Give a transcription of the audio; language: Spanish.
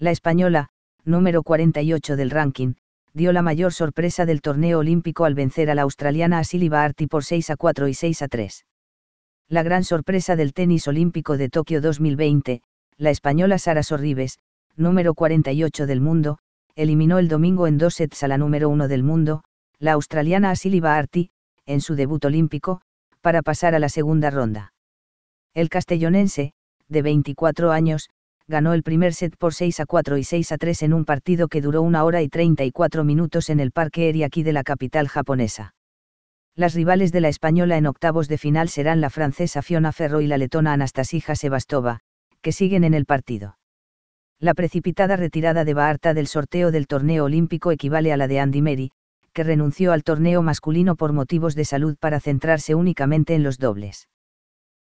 La española, número 48 del ranking, dio la mayor sorpresa del torneo olímpico al vencer a la australiana Asili Arti por 6 a 4 y 6 a 3. La gran sorpresa del tenis olímpico de Tokio 2020, la española Sara Sorribes, número 48 del mundo, eliminó el domingo en dos sets a la número 1 del mundo, la australiana Asili Arti, en su debut olímpico, para pasar a la segunda ronda. El castellonense, de 24 años, ganó el primer set por 6 a 4 y 6 a 3 en un partido que duró una hora y 34 minutos en el Parque Eriaki de la capital japonesa. Las rivales de la española en octavos de final serán la francesa Fiona Ferro y la letona Anastasija Sebastova, que siguen en el partido. La precipitada retirada de Baarta del sorteo del torneo olímpico equivale a la de Andy Mary, que renunció al torneo masculino por motivos de salud para centrarse únicamente en los dobles.